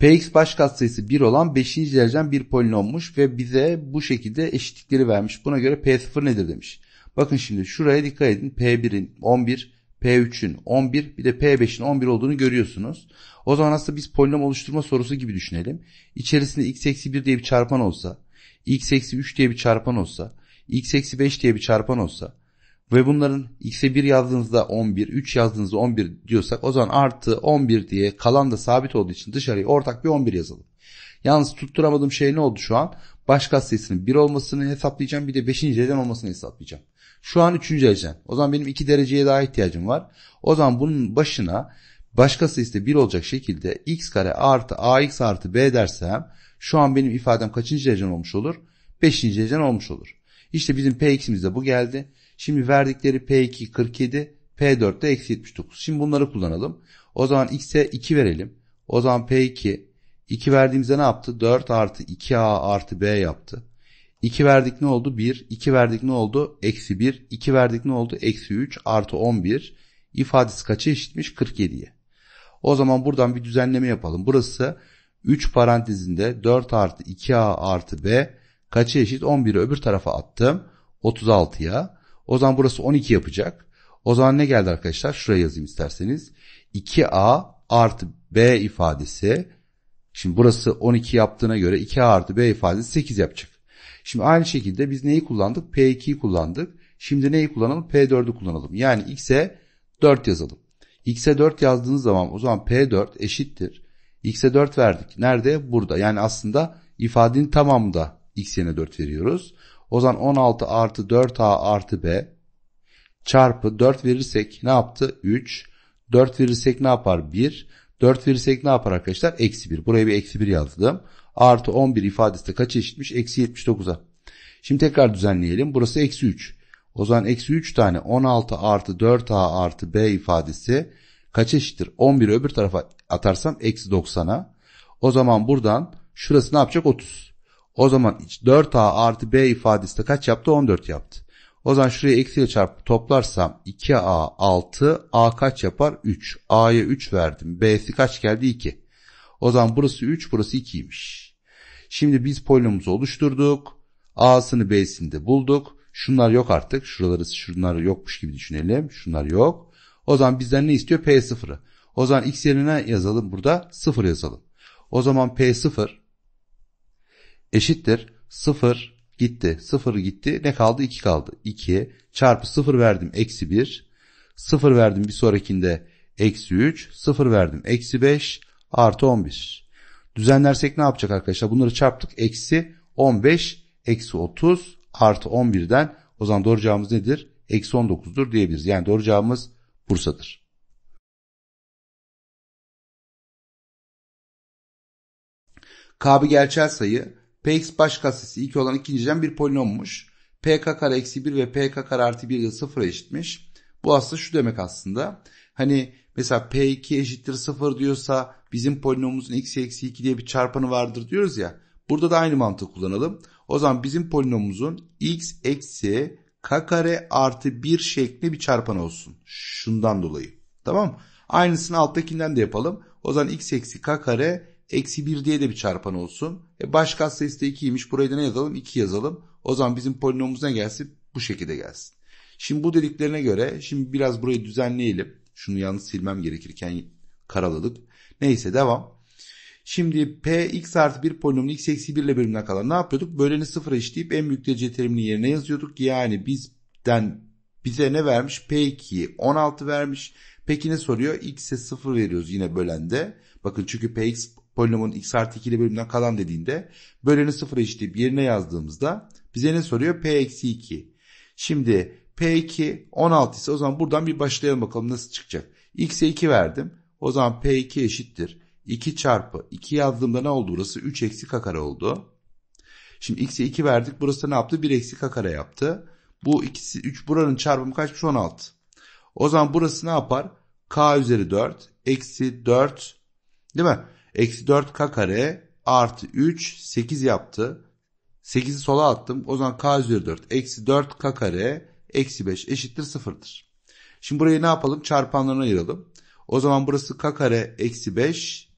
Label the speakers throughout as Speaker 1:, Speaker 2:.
Speaker 1: Px baş katsayısı 1 olan 5. dereceden bir polinommuş ve bize bu şekilde eşitlikleri vermiş. Buna göre P0 nedir demiş. Bakın şimdi şuraya dikkat edin. P1'in 11, P3'ün 11 bir de P5'in 11 olduğunu görüyorsunuz. O zaman aslında biz polinom oluşturma sorusu gibi düşünelim. İçerisinde x eksi 1 diye bir çarpan olsa, x eksi 3 diye bir çarpan olsa, x eksi 5 diye bir çarpan olsa, ve bunların x'e 1 yazdığınızda 11, 3 yazdığınızda 11 diyorsak o zaman artı 11 diye kalan da sabit olduğu için dışarıya ortak bir 11 yazalım. Yalnız tutturamadığım şey ne oldu şu an? Başka sayısının 1 olmasını hesaplayacağım bir de 5. eleden olmasını hesaplayacağım. Şu an 3. eleden. O zaman benim 2 dereceye daha ihtiyacım var. O zaman bunun başına başka sayısı 1 olacak şekilde x kare artı ax artı b dersem şu an benim ifadem kaçıncı derecen olmuş olur? 5. derecen olmuş olur. İşte bizim px'imiz de bu geldi. Şimdi verdikleri P2 47, P4 de eksi 79. Şimdi bunları kullanalım. O zaman x'e 2 verelim. O zaman P2 2 verdiğimizde ne yaptı? 4 artı 2A artı B yaptı. 2 verdik ne oldu? 1. 2 verdik ne oldu? Eksi 1. 2 verdik ne oldu? Eksi 3 artı 11. İfadesi kaça eşitmiş? 47'ye. O zaman buradan bir düzenleme yapalım. Burası 3 parantezinde 4 artı 2A artı B kaça eşit? 11'i öbür tarafa attım. 36'ya. O zaman burası 12 yapacak. O zaman ne geldi arkadaşlar? Şuraya yazayım isterseniz. 2a artı b ifadesi. Şimdi burası 12 yaptığına göre 2a artı b ifadesi 8 yapacak. Şimdi aynı şekilde biz neyi kullandık? p2'yi kullandık. Şimdi neyi kullanalım? p4'ü kullanalım. Yani x'e 4 yazalım. x'e 4 yazdığınız zaman o zaman p4 eşittir. x'e 4 verdik. Nerede? Burada. Yani aslında ifadenin tamamında x yerine 4 veriyoruz. O zaman 16 artı 4a artı b çarpı 4 verirsek ne yaptı? 3. 4 verirsek ne yapar? 1. 4 verirsek ne yapar arkadaşlar? Eksi 1. Buraya bir eksi 1 yazdım. Artı 11 ifadesi de kaç eşitmiş? Eksi 79'a. Şimdi tekrar düzenleyelim. Burası eksi 3. O zaman eksi 3 tane 16 artı 4a artı b ifadesi kaç eşittir? 11'i öbür tarafa atarsam eksi 90'a. O zaman buradan şurası ne yapacak? 30. O zaman 4a artı b ifadesi de kaç yaptı? 14 yaptı. O zaman şuraya eksiyle çarpıp toplarsam 2a 6 a kaç yapar? 3. a'ya 3 verdim. b'si kaç geldi? 2. O zaman burası 3 burası 2'ymiş. Şimdi biz polinomumuzu oluşturduk. a'sını b'sini de bulduk. Şunlar yok artık. Şuraları şunlar yokmuş gibi düşünelim. Şunlar yok. O zaman bizden ne istiyor? p0'ı. O zaman x yerine yazalım burada 0 yazalım. O zaman p0 eşittir 0 gitti 0 gitti ne kaldı 2 kaldı 2 çarpı 0 verdim eksi 1 0 verdim bir sonrakinde eksi 3 0 verdim eksi 5 artı 11 düzenlersek ne yapacak arkadaşlar bunları çarptık eksi 15 eksi 30 artı 11'den o zaman doğru cevabımız nedir eksi
Speaker 2: 19'dur diyebiliriz yani doğru cevabımız Bursa'dır. K bir gerçel sayı Px
Speaker 1: baş kasesi 2 olan ikinci ikinciden bir polinommuş. Pk kare eksi 1 ve Pk kare artı 1 de 0 eşitmiş. Bu aslında şu demek aslında. Hani mesela P2 eşittir 0 diyorsa bizim polinomumuzun x eksi 2 diye bir çarpanı vardır diyoruz ya. Burada da aynı mantık kullanalım. O zaman bizim polinomumuzun x eksi k kare artı 1 şeklinde bir çarpan olsun. Şundan dolayı. Tamam Aynısını alttakinden de yapalım. O zaman x eksi k kare eksi 1 diye de bir çarpan olsun. E baş kat sayısı da 2'ymiş. Buraya da ne yazalım? 2 yazalım. O zaman bizim polinomumuz ne gelsin? Bu şekilde gelsin. Şimdi bu dediklerine göre şimdi biraz burayı düzenleyelim. Şunu yalnız silmem gerekirken karaladık. Neyse devam. Şimdi p x artı 1 polinomunu x eksi 1 ile bölümüne kadar ne yapıyorduk? Böleni sıfıra eşitleyip en büyük derece terimini yerine yazıyorduk. Yani bizden bize ne vermiş? P2'yi 16 vermiş. Peki ne soruyor? X'e 0 veriyoruz yine bölende. Bakın çünkü Px polinomun x artı 2 ile bölümünden kalan dediğinde böleni 0 eşitleyip yerine yazdığımızda bize ne soruyor? p eksi 2. Şimdi p2 16 ise o zaman buradan bir başlayalım bakalım nasıl çıkacak. x'e 2 verdim. O zaman p2 eşittir. 2 çarpı 2 yazdığımda ne oldu burası? 3 eksi k kare oldu. Şimdi x'e 2 verdik. Burası da ne yaptı? 1 eksi k kare yaptı. Bu ikisi 3 buranın çarpımı kaçmış? 16. O zaman burası ne yapar? k üzeri 4 eksi 4 değil mi? Eksi 4k kare artı 3 8 yaptı. 8'i sola attım. O zaman k üzeri 4 eksi 4k kare eksi 5 eşittir sıfırdır. Şimdi burayı ne yapalım? Çarpanlarına ayıralım. O zaman burası k kare eksi 5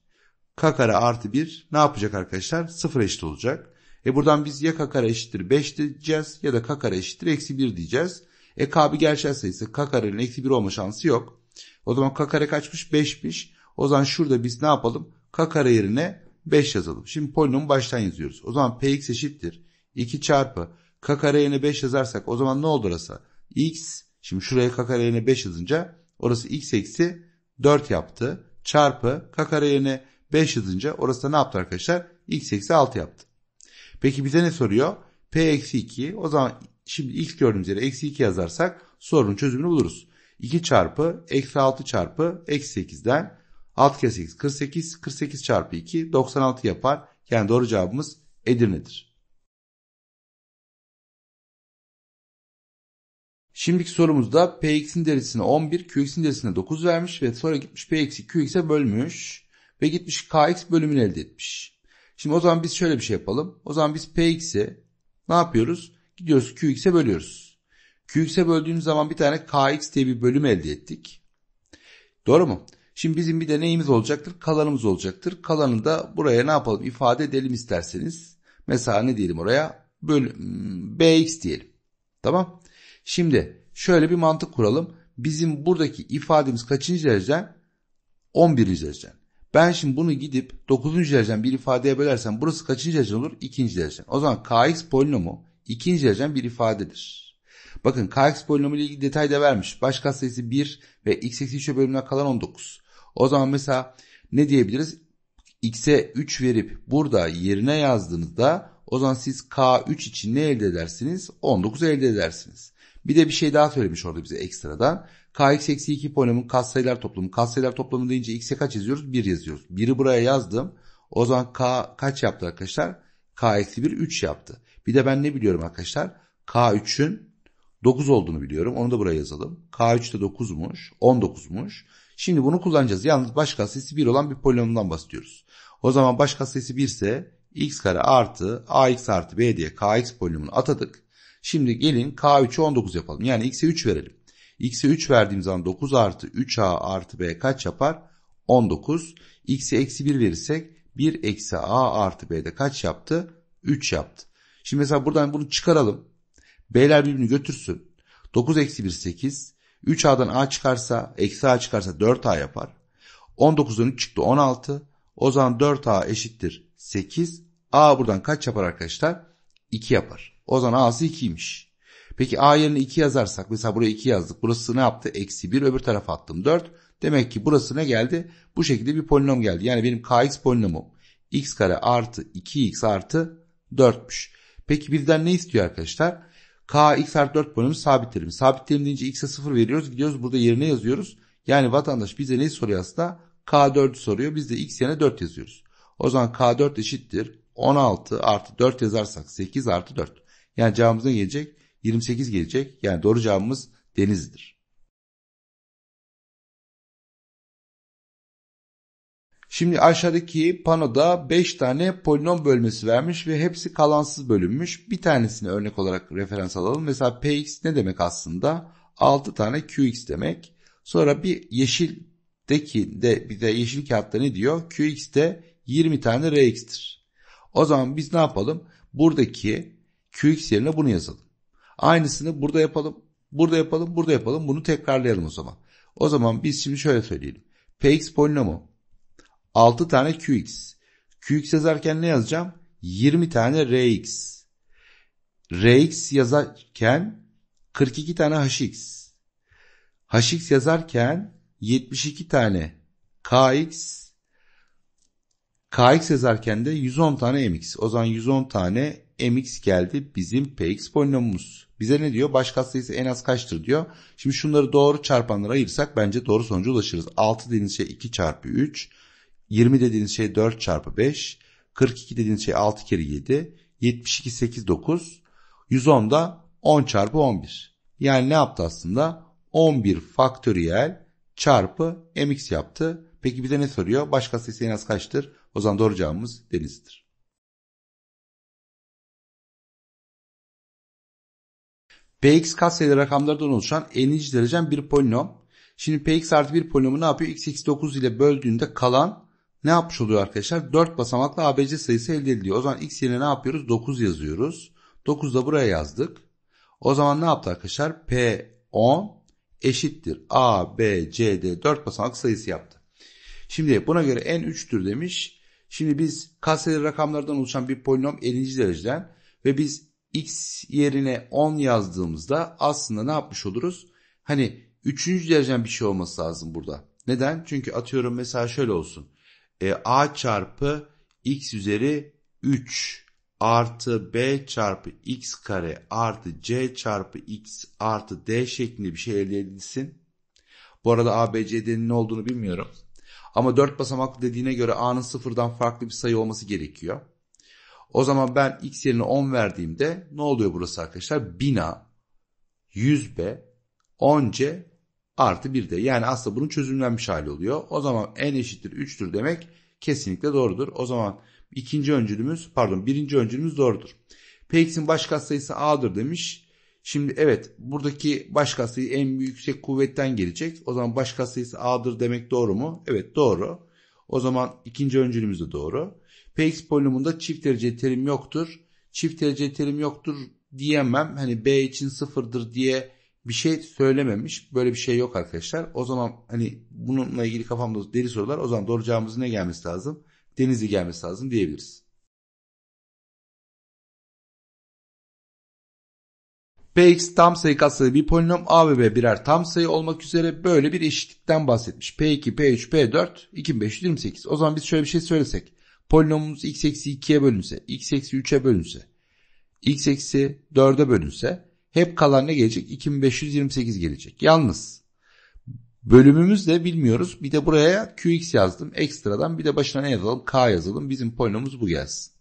Speaker 1: k kare artı 1 ne yapacak arkadaşlar? 0 eşit olacak. E buradan biz ya k kare eşittir 5 diyeceğiz ya da k kare eşittir eksi 1 diyeceğiz. E k bir gerçel sayısı k karenin eksi 1 olma şansı yok. O zaman k kare kaçmış? 5'miş. O zaman şurada biz ne yapalım? k kare yerine 5 yazalım. Şimdi polinomu baştan yazıyoruz. O zaman px eşittir. 2 çarpı k kare yerine 5 yazarsak o zaman ne olur asa? x şimdi şuraya k kare yerine 5 yazınca orası x eksi 4 yaptı. Çarpı k kare yerine 5 yazınca orası da ne yaptı arkadaşlar? x eksi 6 yaptı. Peki bize ne soruyor? p eksi 2 o zaman şimdi x gördüğümüz yere eksi 2 yazarsak sorunun çözümünü buluruz. 2 çarpı eksi 6 çarpı eksi 8'den 6 kere
Speaker 2: 8 48. 48 çarpı 2 96 yapar. Yani doğru cevabımız Edirne'dir. Şimdiki sorumuzda Px'in derisine 11, Qx'in derisine 9 vermiş ve sonra gitmiş Px'i Qx'e bölmüş
Speaker 1: ve gitmiş Kx bölümünü elde etmiş. Şimdi o zaman biz şöyle bir şey yapalım. O zaman biz Px'i ne yapıyoruz? Gidiyoruz Qx'e bölüyoruz. Qx'e böldüğümüz zaman bir tane Kx diye bir bölüm elde ettik. Doğru mu? Şimdi bizim bir deneyimiz olacaktır? Kalanımız olacaktır. Kalanı da buraya ne yapalım? ifade edelim isterseniz. Mesela ne diyelim oraya? Böl hmm, bx diyelim. Tamam. Şimdi şöyle bir mantık kuralım. Bizim buradaki ifademiz kaçıncı dereceden? 11. dereceden. Ben şimdi bunu gidip 9. dereceden bir ifadeye bölersem burası kaçıncı dereceden olur? 2. dereceden. O zaman kx polinomu 2. dereceden bir ifadedir. Bakın kx polinomu ile ilgili detay da vermiş. Baş katsayısı 1 ve x eksi 3'e bölümüne kalan 19. O zaman mesela ne diyebiliriz? X'e 3 verip burada yerine yazdığınızda o zaman siz K3 için ne elde edersiniz? 19 elde edersiniz. Bir de bir şey daha söylemiş orada bize ekstradan. Kx eksi 2 polinomun katsayılar toplamı. Katsayılar toplamı deyince x'e kaç yazıyoruz? 1 yazıyoruz. 1'i buraya yazdım. O zaman k kaç yaptı arkadaşlar? k eksi 1 3 yaptı. Bir de ben ne biliyorum arkadaşlar? k3'ün 9 olduğunu biliyorum. Onu da buraya yazalım. k3 de 9'muş. 19'muş. Şimdi bunu kullanacağız. Yalnız baş katsayısı 1 olan bir polinomdan bahsediyoruz. O zaman baş katsayısı 1 ise x kare artı ax artı b diye kx polinomunu atadık. Şimdi gelin k3'ü 19 yapalım. Yani x'e 3 verelim. x'e 3 verdiğimiz zaman 9 artı 3a artı b kaç yapar? 19. x'e eksi 1 verirsek 1 eksi a artı b de kaç yaptı? 3 yaptı. Şimdi mesela buradan bunu çıkaralım. B'ler birbirini götürsün. 9 eksi 1 8. 3A'dan A çıkarsa eksi A çıkarsa 4A yapar. 19'dan 3 çıktı 16. O zaman 4A eşittir 8. A buradan kaç yapar arkadaşlar? 2 yapar. O zaman A'sı 2'ymiş. Peki A yerine 2 yazarsak mesela buraya 2 yazdık. Burası ne yaptı? Eksi 1 öbür tarafa attım 4. Demek ki burası ne geldi? Bu şekilde bir polinom geldi. Yani benim kx polinomum x kare artı 2x artı 4'müş. Peki bizden ne istiyor arkadaşlar? K x artı 4 polinomu sabit terim. Sabit terim deyince x'e 0 veriyoruz. Gidiyoruz burada yerine yazıyoruz. Yani vatandaş bize neyi soruyor aslında? K4'ü soruyor. Biz de x yerine 4 yazıyoruz. O zaman K4 eşittir. 16 artı 4 yazarsak
Speaker 2: 8 artı 4. Yani cevabımız ne gelecek? 28 gelecek. Yani doğru cevabımız denizdir. Şimdi aşağıdaki panoda 5 tane polinom bölmesi vermiş ve hepsi kalansız
Speaker 1: bölünmüş. Bir tanesini örnek olarak referans alalım. Mesela px ne demek aslında? 6 tane qx demek. Sonra bir yeşil deki de bir de yeşil kağıtta ne diyor? qx de 20 tane rx'tir. O zaman biz ne yapalım? Buradaki qx yerine bunu yazalım. Aynısını burada yapalım. Burada yapalım, burada yapalım. Bunu tekrarlayalım o zaman. O zaman biz şimdi şöyle söyleyelim. px polinomu 6 tane QX. QX yazarken ne yazacağım? 20 tane RX. RX yazarken 42 tane HX. HX yazarken 72 tane KX. KX yazarken de 110 tane MX. O zaman 110 tane MX geldi bizim PX polinomumuz. Bize ne diyor? Baş katsayısı en az kaçtır diyor. Şimdi şunları doğru çarpanlara ayırsak bence doğru sonuca ulaşırız. 6 dediğiniz şey 2 çarpı 3. 20 dediğiniz şey 4 çarpı 5, 42 dediğiniz şey 6 kere 7, 72 8 9, 110 da 10 çarpı 11. Yani ne yaptı aslında? 11 faktöriyel çarpı mx yaptı. Peki bize ne soruyor?
Speaker 2: Başka ise en az kaçtır? O zaman doğru cevabımız denizdir. Px katsayılı rakamlardan oluşan n'inci
Speaker 1: derecen bir polinom. Şimdi px artı bir polinomu ne yapıyor? x, x 9 ile böldüğünde kalan ne yapmış oluyor arkadaşlar? 4 basamaklı ABC sayısı elde ediliyor. O zaman x yerine ne yapıyoruz? 9 yazıyoruz. 9 da buraya yazdık. O zaman ne yaptı arkadaşlar? P 10 eşittir A, B, C, D 4 basamak sayısı yaptı. Şimdi buna göre n 3'tür demiş. Şimdi biz katsayılı rakamlardan oluşan bir polinom 50. dereceden ve biz x yerine 10 yazdığımızda aslında ne yapmış oluruz? Hani 3. dereceden bir şey olması lazım burada. Neden? Çünkü atıyorum mesela şöyle olsun e, a çarpı x üzeri 3 artı b çarpı x kare artı c çarpı x artı d şeklinde bir şey elde edilsin. Bu arada a, b, c, d'nin ne olduğunu bilmiyorum. Ama dört basamaklı dediğine göre a'nın sıfırdan farklı bir sayı olması gerekiyor. O zaman ben x yerine 10 verdiğimde ne oluyor burası arkadaşlar? Bina, 100b, 10c, artı 1 de yani aslında bunun çözümlenmiş hali oluyor. O zaman n eşittir 3'tür demek kesinlikle doğrudur. O zaman ikinci öncülümüz pardon birinci öncülümüz doğrudur. Px'in baş katsayısı a'dır demiş. Şimdi evet buradaki baş katsayı en yüksek kuvvetten gelecek. O zaman baş katsayısı a'dır demek doğru mu? Evet doğru. O zaman ikinci öncülümüz de doğru. Px polinomunda çift derece terim yoktur. Çift derece terim yoktur diyemem. Hani b için sıfırdır diye bir şey söylememiş. Böyle bir şey yok arkadaşlar. O zaman hani bununla ilgili kafamda deli sorular. O zaman doğru cevabımızın
Speaker 2: ne gelmesi lazım? Denizli gelmesi lazım diyebiliriz. Px tam sayı katsayı bir polinom A ve B birer
Speaker 1: tam sayı olmak üzere böyle bir eşitlikten bahsetmiş. P2, P3, P4, 2528. O zaman biz şöyle bir şey söylesek. Polinomumuz x eksi 2'ye bölünse, x eksi 3'e bölünse, x eksi 4'e bölünse hep kalan ne gelecek? 2528 gelecek. Yalnız bölümümüz de bilmiyoruz. Bir de buraya QX yazdım. Ekstradan bir de başına ne yazalım? K yazalım. Bizim polinomumuz bu gelsin.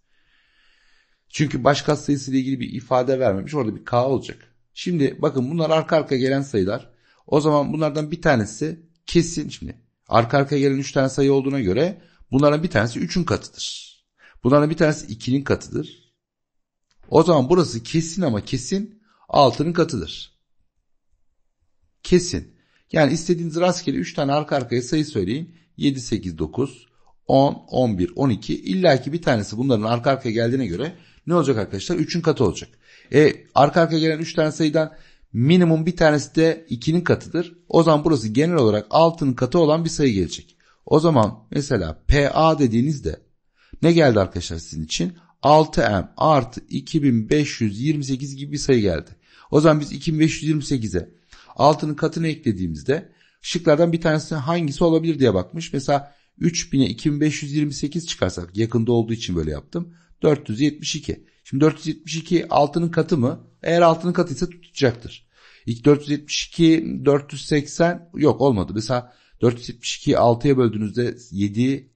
Speaker 1: Çünkü başka katsayısı ile ilgili bir ifade vermemiş. Orada bir K olacak. Şimdi bakın bunlar arka arka gelen sayılar. O zaman bunlardan bir tanesi kesin şimdi arka arkaya gelen 3 tane sayı olduğuna göre bunların bir tanesi 3'ün katıdır. Bunların bir tanesi 2'nin katıdır. O zaman burası kesin ama kesin altının katıdır. Kesin. Yani istediğiniz rastgele 3 tane arka arkaya sayı söyleyin. 7, 8, 9, 10, 11, 12. İlla ki bir tanesi bunların arka arkaya geldiğine göre ne olacak arkadaşlar? 3'ün katı olacak. E arka arkaya gelen 3 tane sayıdan minimum bir tanesi de 2'nin katıdır. O zaman burası genel olarak 6'nın katı olan bir sayı gelecek. O zaman mesela PA dediğinizde ne geldi arkadaşlar sizin için? 6M artı 2528 gibi bir sayı geldi. O zaman biz 2528'e altının katını eklediğimizde şıklardan bir tanesi hangisi olabilir diye bakmış. Mesela 3000'e 2528 çıkarsak yakında olduğu için böyle yaptım. 472. Şimdi 472 altının katı mı? Eğer altının katıysa tutacaktır. İlk 472 480 yok olmadı. Mesela 472, 6'ya böldüğünüzde 7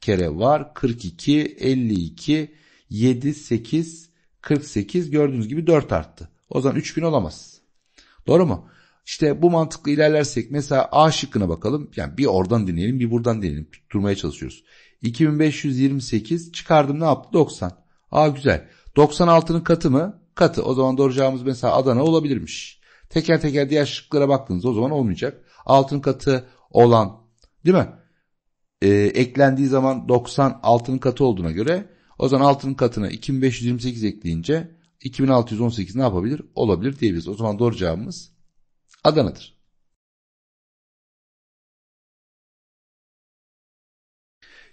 Speaker 1: kere var. 42, 52, 7, 8, 48 gördüğünüz gibi 4 arttı. O zaman 3000 olamaz. Doğru mu? İşte bu mantıkla ilerlersek mesela A şıkkına bakalım. Yani bir oradan deneyelim bir buradan deneyelim. Tutturmaya çalışıyoruz. 2528 çıkardım ne yaptı? 90. A güzel. 96'nın katı mı? Katı. O zaman doğru cevabımız mesela Adana olabilirmiş. Teker teker diğer şıklara baktığınızda o zaman olmayacak. Altın katı olan değil mi? Ee, eklendiği zaman 90 altının katı olduğuna göre o zaman altının katına 2528 ekleyince
Speaker 2: 2618 ne yapabilir? Olabilir diyebiliriz. O zaman doğru cevabımız Adana'dır.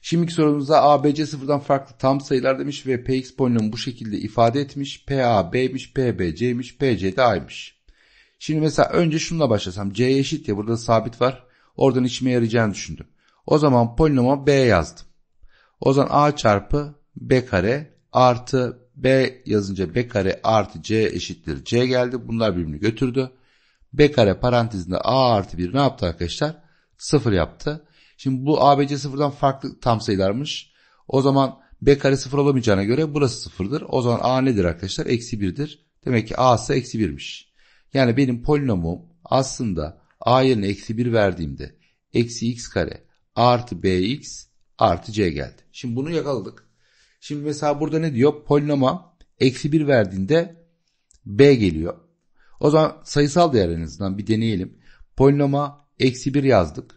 Speaker 2: Şimdiki sorumuzda ABC sıfırdan farklı tam sayılar demiş ve PX polinomu bu şekilde ifade
Speaker 1: etmiş. PA B'miş, PB C'miş, PC de A'ymış. Şimdi mesela önce şununla başlasam. C eşit ya burada sabit var. Oradan içime yarayacağını düşündüm. O zaman polinoma B yazdım. O zaman A çarpı B kare artı B yazınca B kare artı C eşittir C geldi. Bunlar birbirini götürdü. B kare parantezinde A artı 1 ne yaptı arkadaşlar? 0 yaptı. Şimdi bu ABC sıfırdan farklı tam sayılarmış. O zaman B kare sıfır olamayacağına göre burası sıfırdır. O zaman A nedir arkadaşlar? Eksi 1'dir. Demek ki A'sı eksi 1'miş. Yani benim polinomum aslında A yerine eksi 1 verdiğimde eksi x kare artı bx artı c geldi. Şimdi bunu yakaladık. Şimdi mesela burada ne diyor? Polinoma eksi 1 verdiğinde b geliyor. O zaman sayısal değer en azından bir deneyelim. Polinoma eksi 1 yazdık.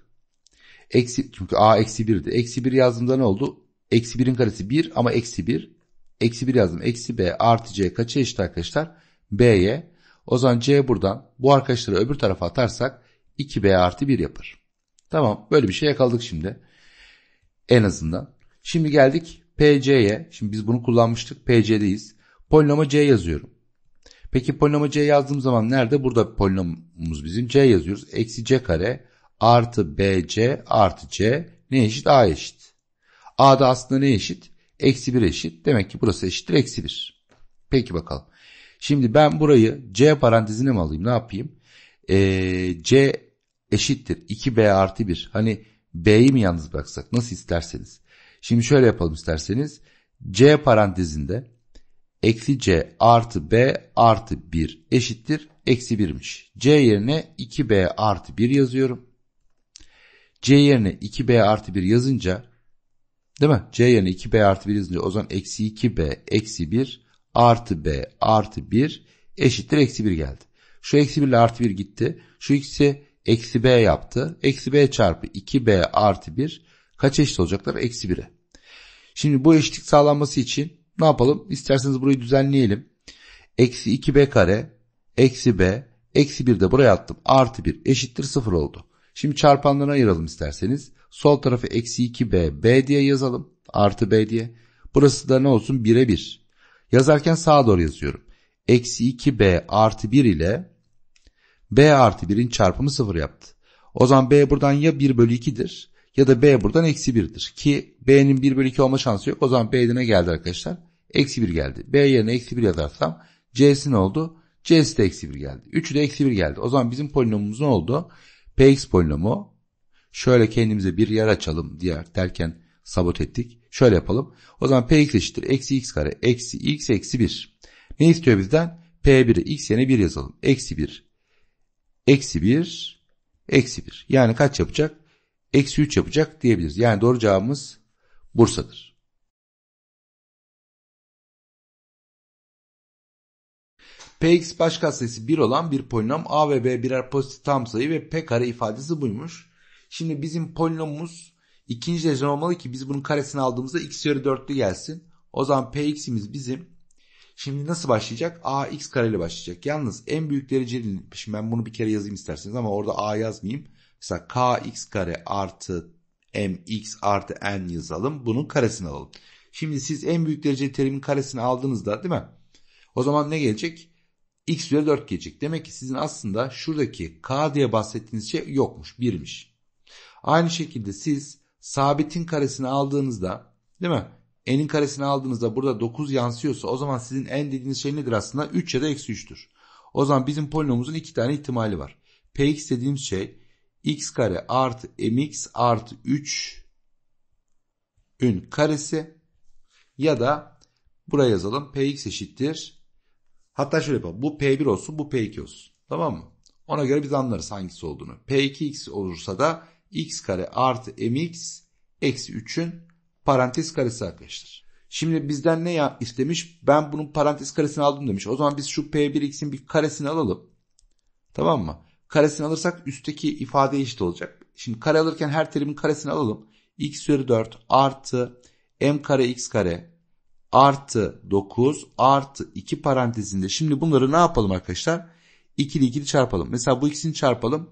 Speaker 1: Eksi, çünkü a eksi 1'di. Eksi 1 yazdığımda ne oldu? Eksi 1'in karesi 1 ama eksi 1. Eksi 1 yazdım. Eksi b artı c kaça eşit arkadaşlar? b'ye. O zaman c buradan bu arkadaşları öbür tarafa atarsak 2b artı 1 yapar. Tamam böyle bir şey yakaladık şimdi. En azından. Şimdi geldik PC'ye, şimdi biz bunu kullanmıştık PC'deyiz. Polinoma C yazıyorum. Peki polinoma C yazdığım zaman nerede? Burada polinomumuz bizim C yazıyoruz. Eksi C kare artı BC artı C ne eşit? A eşit. A da aslında ne eşit? Eksi 1 eşit. Demek ki burası eşittir eksi 1. Peki bakalım. Şimdi ben burayı C parantezine mi alayım? Ne yapayım? Ee, C eşittir 2B artı 1. Hani B'yi mi yalnız bıraksak? Nasıl isterseniz. Şimdi şöyle yapalım isterseniz. C parantezinde eksi C artı B artı 1 eşittir eksi 1'miş. C yerine 2B artı 1 yazıyorum. C yerine 2B artı 1 yazınca değil mi? C yerine 2B artı 1 yazınca o zaman eksi 2B eksi 1 artı B artı 1 eşittir eksi 1 geldi. Şu eksi 1 ile artı 1 gitti. Şu ikisi eksi B yaptı. Eksi B çarpı 2B artı 1 Kaç eşit olacaklar? Eksi 1'e. Şimdi bu eşitlik sağlanması için ne yapalım? İsterseniz burayı düzenleyelim. Eksi 2b kare, eksi b, eksi 1 de buraya attım. Artı 1 eşittir 0 oldu. Şimdi çarpanlarına ayıralım isterseniz. Sol tarafı eksi 2b, b diye yazalım. Artı b diye. Burası da ne olsun? 1'e 1. Yazarken sağa doğru yazıyorum. Eksi 2b artı 1 ile b artı 1'in çarpımı 0 yaptı. O zaman b buradan ya 1 bölü 2'dir ya da B buradan eksi 1'dir. Ki B'nin 1 bölü 2 olma şansı yok. O zaman B'de ne geldi arkadaşlar? Eksi 1 geldi. B yerine eksi 1 yazarsam C'si ne oldu? C'si de eksi 1 geldi. 3'ü de eksi 1 geldi. O zaman bizim polinomumuz ne oldu? Px polinomu şöyle kendimize bir yer açalım Diğer derken sabot ettik. Şöyle yapalım. O zaman Px eşittir. Eksi x kare. Eksi x eksi 1. Ne istiyor bizden? P1'i x yerine 1 yazalım. Eksi 1. Eksi 1.
Speaker 2: Eksi 1. Yani kaç yapacak? eksi 3 yapacak diyebiliriz. Yani doğru cevabımız Bursa'dır. Px baş katsayısı 1 olan bir polinom a ve b birer pozitif tam
Speaker 1: sayı ve p kare ifadesi buymuş. Şimdi bizim polinomumuz ikinci derecen olmalı ki biz bunun karesini aldığımızda x yarı 4'lü gelsin. O zaman px'imiz bizim Şimdi nasıl başlayacak? A x kareyle başlayacak. Yalnız en büyük dereceli şimdi ben bunu bir kere yazayım isterseniz ama orada A yazmayayım. Mesela kx kare artı mx artı n yazalım. Bunun karesini alalım. Şimdi siz en büyük derece terimin karesini aldığınızda değil mi? O zaman ne gelecek? x üzeri 4 gelecek. Demek ki sizin aslında şuradaki k diye bahsettiğiniz şey yokmuş. Birmiş. Aynı şekilde siz sabitin karesini aldığınızda değil mi? n'in karesini aldığınızda burada 9 yansıyorsa o zaman sizin n dediğiniz şey nedir aslında? 3 ya da eksi 3'tür. O zaman bizim polinomumuzun iki tane ihtimali var. px dediğimiz şey x kare artı mx artı 3 ün karesi ya da buraya yazalım px eşittir. Hatta şöyle yapalım. Bu p1 olsun bu p2 olsun. Tamam mı? Ona göre biz anlarız hangisi olduğunu. p2x olursa da x kare artı mx eksi 3'ün parantez karesi arkadaşlar. Şimdi bizden ne istemiş? Ben bunun parantez karesini aldım demiş. O zaman biz şu p1x'in bir karesini alalım. Tamam mı? karesini alırsak üstteki ifade eşit olacak. Şimdi kare alırken her terimin karesini alalım. x üzeri 4 artı m kare x kare artı 9 artı 2 parantezinde. Şimdi bunları ne yapalım arkadaşlar? İkili ikili çarpalım. Mesela bu ikisini çarpalım.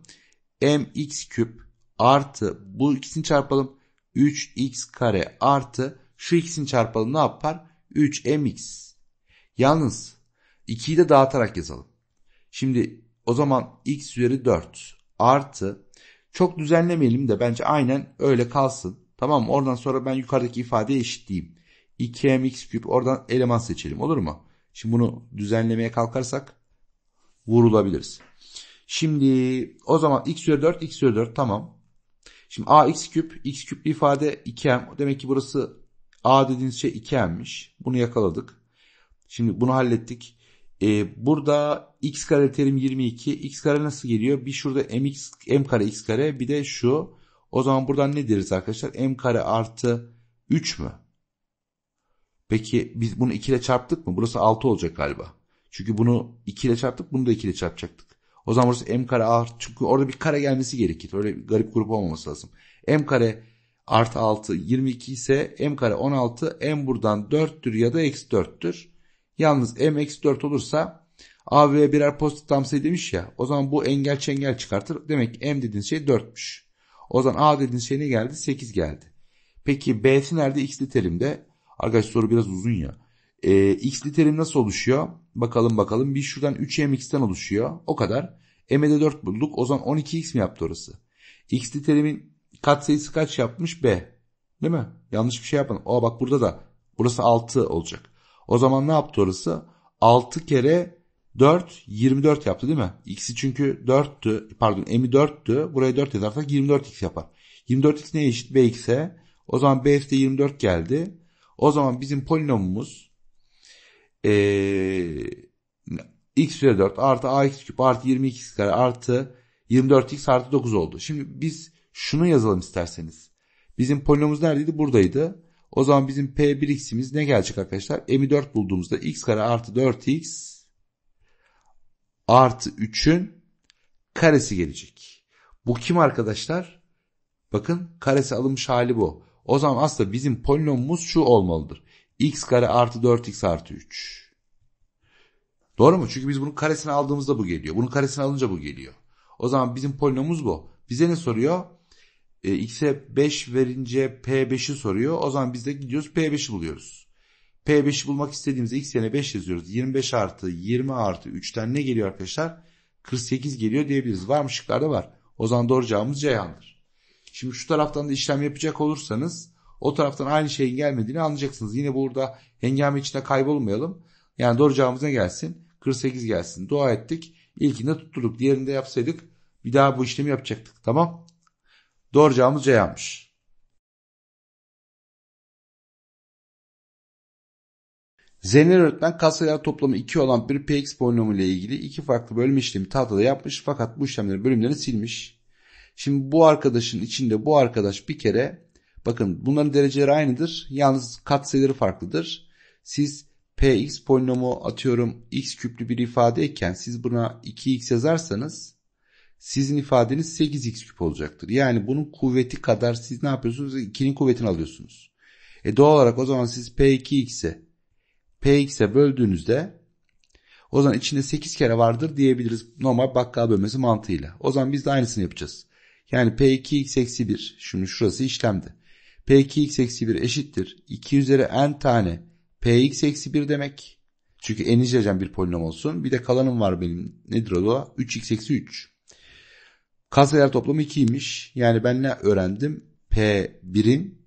Speaker 1: M x küp artı bu ikisini çarpalım. 3x kare artı şu ikisini çarpalım ne yapar? 3mx. Yalnız 2'yi de dağıtarak yazalım. Şimdi o zaman x üzeri 4 artı çok düzenlemeyelim de bence aynen öyle kalsın. Tamam mı? Oradan sonra ben yukarıdaki ifadeyi eşitleyeyim. 2mx küp oradan eleman seçelim olur mu? Şimdi bunu düzenlemeye kalkarsak vurulabiliriz. Şimdi o zaman x üzeri 4 x üzeri 4 tamam. Şimdi ax küp x küp ifade 2m demek ki burası a dediğiniz şey 2m'miş. Bunu yakaladık. Şimdi bunu hallettik. E, burada x kare terim 22. x kare nasıl geliyor? Bir şurada mx, m kare x kare bir de şu. O zaman buradan ne deriz arkadaşlar? m kare artı 3 mü? Peki biz bunu 2 ile çarptık mı? Burası 6 olacak galiba. Çünkü bunu 2 ile çarptık bunu da 2 ile çarpacaktık. O zaman burası m kare artı çünkü orada bir kare gelmesi gerekir. Öyle bir garip grup olmaması lazım. m kare artı 6 22 ise m kare 16 m buradan 4'tür ya da eksi 4'tür. Yalnız MX4 olursa AV'ye birer pozitif damsayı demiş ya. O zaman bu engel çengel çıkartır. Demek ki M dediğiniz şey 4'müş. O zaman A dediğiniz şey ne geldi? 8 geldi. Peki B'si nerede? x terimde. Arkadaş soru biraz uzun ya. Ee, X'li terim nasıl oluşuyor? Bakalım bakalım. Bir şuradan 3MX'ten oluşuyor. O kadar. M'de 4 bulduk. O zaman 12X mi yaptı orası? X terimin katsayısı kaç yapmış? B. Değil mi? Yanlış bir şey yapmadım. Aa bak burada da burası 6 olacak. O zaman ne yaptı orası? 6 kere 4 24 yaptı değil mi? X'i çünkü 4'tü pardon m'i 4'tü. Buraya 4 yazarsak 24x yapar. 24x neye eşit? bx'e. O zaman bx'de 24 geldi. O zaman bizim polinomumuz ee, x üzeri 4 artı ax küp artı 22x kare artı 24x artı 9 oldu. Şimdi biz şunu yazalım isterseniz. Bizim polinomumuz neredeydi? Buradaydı. O zaman bizim P1x'imiz ne gelecek arkadaşlar? M'i 4 bulduğumuzda x kare artı 4x artı 3'ün karesi gelecek. Bu kim arkadaşlar? Bakın karesi alınmış hali bu. O zaman aslında bizim polinomumuz şu olmalıdır. x kare artı 4x artı 3. Doğru mu? Çünkü biz bunun karesini aldığımızda bu geliyor. Bunun karesini alınca bu geliyor. O zaman bizim polinomumuz bu. Bize ne soruyor? E, x'e 5 verince P5'i soruyor. O zaman biz de gidiyoruz P5'i buluyoruz. P5'i bulmak istediğimizde x yerine 5 yazıyoruz. 25 artı 20 artı 3'ten ne geliyor arkadaşlar? 48 geliyor diyebiliriz. Var mı şıklarda var. O zaman doğru cevabımız Ceyhan'dır. Şimdi şu taraftan da işlem yapacak olursanız o taraftan aynı şeyin gelmediğini anlayacaksınız. Yine burada hengame içinde kaybolmayalım. Yani doğru cevabımız ne gelsin? 48 gelsin. Dua ettik. İlkinde tutturduk. Diğerinde yapsaydık bir daha bu
Speaker 2: işlemi yapacaktık. Tamam. Doğru cevabımız Ceyhan'mış. Zeynel öğretmen katsayılar toplamı
Speaker 1: 2 olan bir px polinomu ile ilgili iki farklı bölme işlemi tahtada yapmış fakat bu işlemlerin bölümlerini silmiş. Şimdi bu arkadaşın içinde bu arkadaş bir kere bakın bunların dereceleri aynıdır. Yalnız katsayıları farklıdır. Siz px polinomu atıyorum x küplü bir ifadeyken siz buna 2x yazarsanız sizin ifadeniz 8x küp olacaktır. Yani bunun kuvveti kadar siz ne yapıyorsunuz? 2'nin kuvvetini alıyorsunuz. E doğal olarak o zaman siz P2x'e Px'e böldüğünüzde o zaman içinde 8 kere vardır diyebiliriz normal bakkal bölmesi mantığıyla. O zaman biz de aynısını yapacağız. Yani P2x eksi 1 şimdi şurası işlemdi. P2x eksi 1 eşittir. 2 üzeri n tane Px eksi 1 demek. Çünkü en niceleyen bir polinom olsun. Bir de kalanım var benim. Nedir o da? 3x eksi 3. Katsayılar toplamı 2'ymiş. Yani ben ne öğrendim? P1'in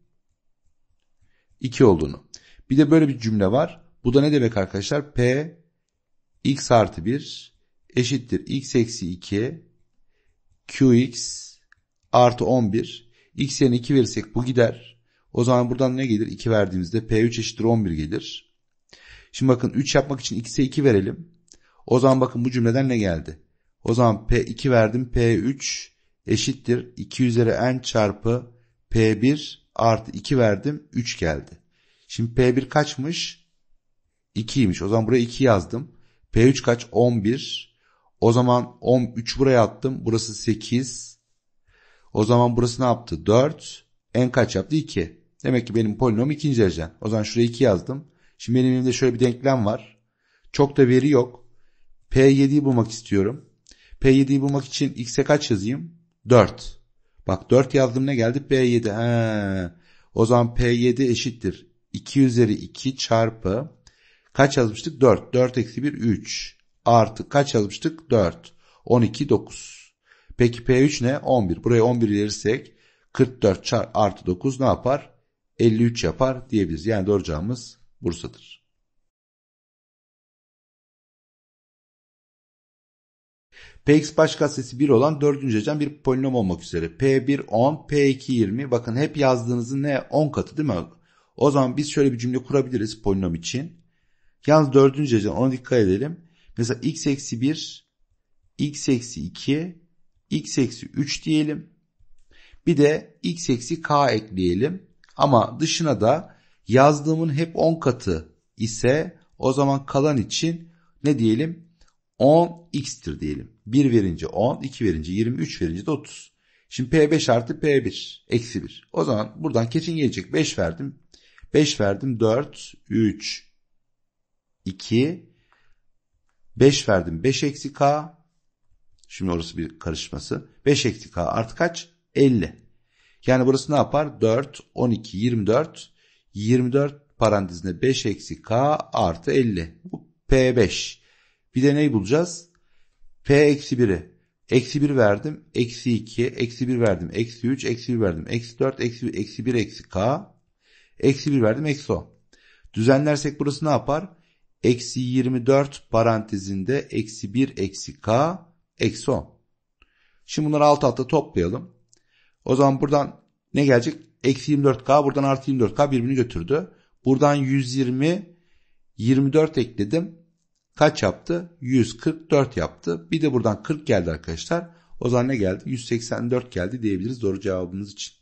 Speaker 1: 2 olduğunu. Bir de böyle bir cümle var. Bu da ne demek arkadaşlar? P x artı 1 eşittir x eksi 2 qx artı 11 x yerine 2 verirsek bu gider. O zaman buradan ne gelir? 2 verdiğimizde P3 eşittir 11 gelir. Şimdi bakın 3 yapmak için x'e 2 verelim. O zaman bakın bu cümleden ne geldi? O zaman P2 verdim. P3 eşittir. 2 üzeri n çarpı P1 artı 2 verdim. 3 geldi. Şimdi P1 kaçmış? 2'ymiş. O zaman buraya 2 yazdım. P3 kaç? 11. O zaman 13 buraya attım. Burası 8. O zaman burası ne yaptı? 4. N kaç yaptı? 2. Demek ki benim polinom ikinci derece. O zaman şuraya 2 yazdım. Şimdi benim elimde şöyle bir denklem var. Çok da veri yok. P7'yi bulmak istiyorum. P7'yi bulmak için x'e kaç yazayım? 4. Bak 4 yazdım ne geldi? P7. He. O zaman P7 eşittir. 2 üzeri 2 çarpı kaç yazmıştık? 4. 4 eksi 1 3. Artı kaç yazmıştık? 4. 12 9. Peki P3 ne? 11. Buraya 11 verirsek 44 çarpı artı 9 ne yapar? 53
Speaker 2: yapar diyebiliriz. Yani doğru cevabımız Bursa'dır. Px baş katsayısı 1 olan dördüncü derecen
Speaker 1: bir polinom olmak üzere. P1 10, P2 20. Bakın hep yazdığınızın ne? 10 katı değil mi? O zaman biz şöyle bir cümle kurabiliriz polinom için. Yalnız dördüncü derecen ona dikkat edelim. Mesela x eksi 1, x eksi 2, x eksi 3 diyelim. Bir de x eksi k ekleyelim. Ama dışına da yazdığımın hep 10 katı ise o zaman kalan için ne diyelim? 10x'tir diyelim. 1 verince 10, 2 verince 20, 3 verince de 30. Şimdi P5 artı P1 eksi 1. O zaman buradan kesin gelecek 5 verdim. 5 verdim 4, 3, 2, 5 verdim 5 eksi K. Şimdi orası bir karışması. 5 eksi K artı kaç? 50. Yani burası ne yapar? 4, 12, 24. 24 parantezinde 5 eksi K artı 50. Bu P5. Bir deney bulacağız? P eksi 1'i. Eksi 1 verdim. Eksi 2. Eksi 1 verdim. Eksi 3. Eksi 1 verdim. Eksi 4. Eksi 1. Eksi 1. Eksi K. Eksi 1 verdim. Eksi 10. Düzenlersek burası ne yapar? Eksi 24 parantezinde eksi 1 eksi K. Eksi 10. Şimdi bunları alt alta toplayalım. O zaman buradan ne gelecek? Eksi 24K buradan artı 24K birbirini götürdü. Buradan 120 24 ekledim kaç yaptı? 144 yaptı. Bir de buradan 40 geldi arkadaşlar. O zaman ne geldi?
Speaker 2: 184 geldi diyebiliriz doğru cevabımız için.